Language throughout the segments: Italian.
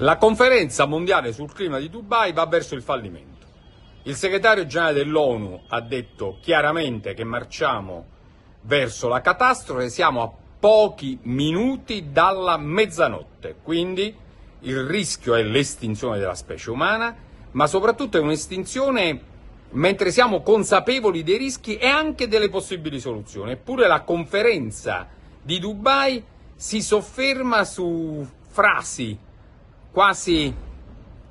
La conferenza mondiale sul clima di Dubai va verso il fallimento. Il segretario generale dell'ONU ha detto chiaramente che marciamo verso la catastrofe, siamo a pochi minuti dalla mezzanotte, quindi il rischio è l'estinzione della specie umana, ma soprattutto è un'estinzione mentre siamo consapevoli dei rischi e anche delle possibili soluzioni. Eppure la conferenza di Dubai si sofferma su frasi quasi,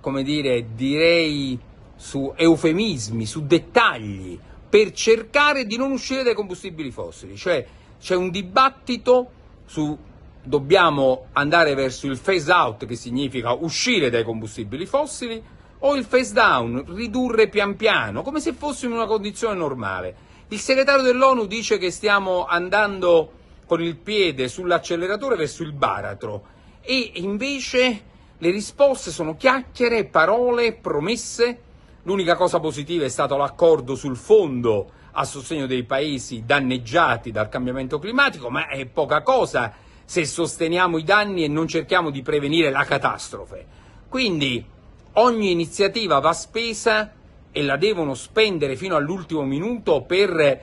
come dire, direi su eufemismi, su dettagli, per cercare di non uscire dai combustibili fossili. Cioè c'è un dibattito su dobbiamo andare verso il phase out, che significa uscire dai combustibili fossili, o il phase down, ridurre pian piano, come se fossimo in una condizione normale. Il segretario dell'ONU dice che stiamo andando con il piede sull'acceleratore verso il baratro e invece le risposte sono chiacchiere, parole, promesse. L'unica cosa positiva è stato l'accordo sul fondo a sostegno dei paesi danneggiati dal cambiamento climatico, ma è poca cosa se sosteniamo i danni e non cerchiamo di prevenire la catastrofe. Quindi ogni iniziativa va spesa e la devono spendere fino all'ultimo minuto per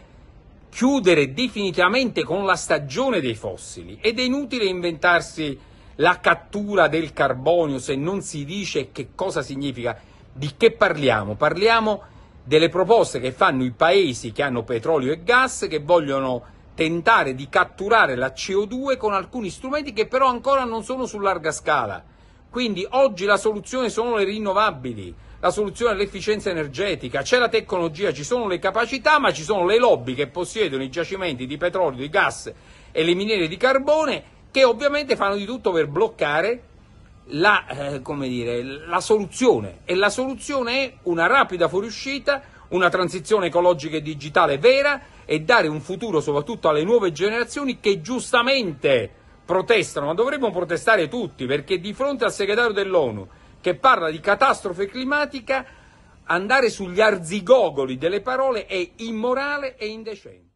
chiudere definitivamente con la stagione dei fossili ed è inutile inventarsi la cattura del carbonio, se non si dice che cosa significa, di che parliamo? Parliamo delle proposte che fanno i paesi che hanno petrolio e gas, che vogliono tentare di catturare la CO2 con alcuni strumenti che però ancora non sono su larga scala. Quindi oggi la soluzione sono le rinnovabili, la soluzione è l'efficienza energetica, c'è la tecnologia, ci sono le capacità, ma ci sono le lobby che possiedono i giacimenti di petrolio, di gas e le miniere di carbone che ovviamente fanno di tutto per bloccare la, eh, dire, la soluzione e la soluzione è una rapida fuoriuscita, una transizione ecologica e digitale vera e dare un futuro soprattutto alle nuove generazioni che giustamente protestano, ma dovremmo protestare tutti perché di fronte al segretario dell'ONU che parla di catastrofe climatica andare sugli arzigogoli delle parole è immorale e indecente.